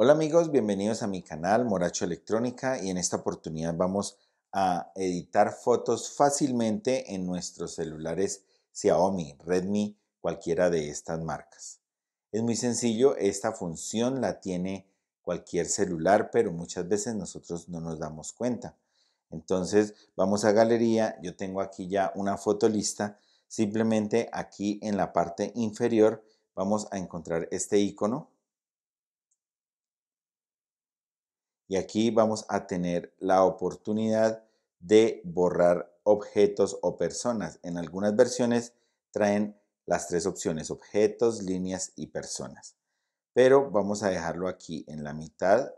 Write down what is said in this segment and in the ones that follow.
Hola amigos, bienvenidos a mi canal Moracho Electrónica y en esta oportunidad vamos a editar fotos fácilmente en nuestros celulares Xiaomi, Redmi, cualquiera de estas marcas. Es muy sencillo, esta función la tiene cualquier celular, pero muchas veces nosotros no nos damos cuenta. Entonces vamos a galería, yo tengo aquí ya una foto lista, simplemente aquí en la parte inferior vamos a encontrar este icono y aquí vamos a tener la oportunidad de borrar objetos o personas. En algunas versiones traen las tres opciones, objetos, líneas y personas. Pero vamos a dejarlo aquí en la mitad,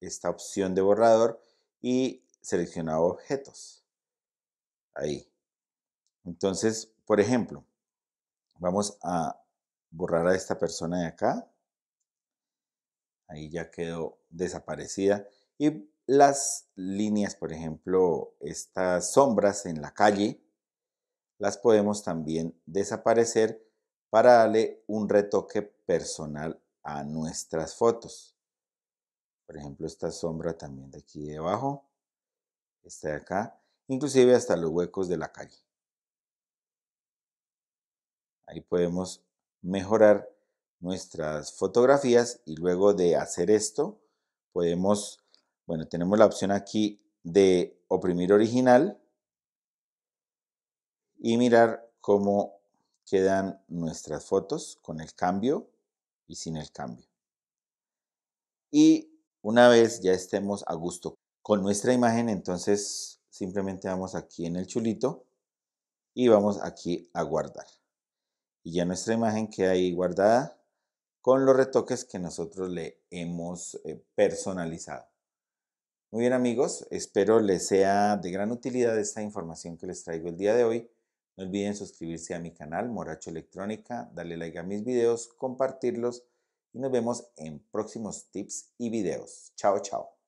esta opción de borrador y seleccionado objetos. Ahí. Entonces, por ejemplo, vamos a borrar a esta persona de acá ahí ya quedó desaparecida. Y las líneas, por ejemplo, estas sombras en la calle, las podemos también desaparecer para darle un retoque personal a nuestras fotos. Por ejemplo, esta sombra también de aquí debajo, esta de acá, inclusive hasta los huecos de la calle. Ahí podemos mejorar nuestras fotografías y luego de hacer esto podemos, bueno, tenemos la opción aquí de oprimir original y mirar cómo quedan nuestras fotos con el cambio y sin el cambio. Y una vez ya estemos a gusto con nuestra imagen, entonces simplemente vamos aquí en el chulito y vamos aquí a guardar. Y ya nuestra imagen queda ahí guardada con los retoques que nosotros le hemos eh, personalizado. Muy bien amigos, espero les sea de gran utilidad esta información que les traigo el día de hoy. No olviden suscribirse a mi canal Moracho Electrónica, darle like a mis videos, compartirlos y nos vemos en próximos tips y videos. Chao, chao.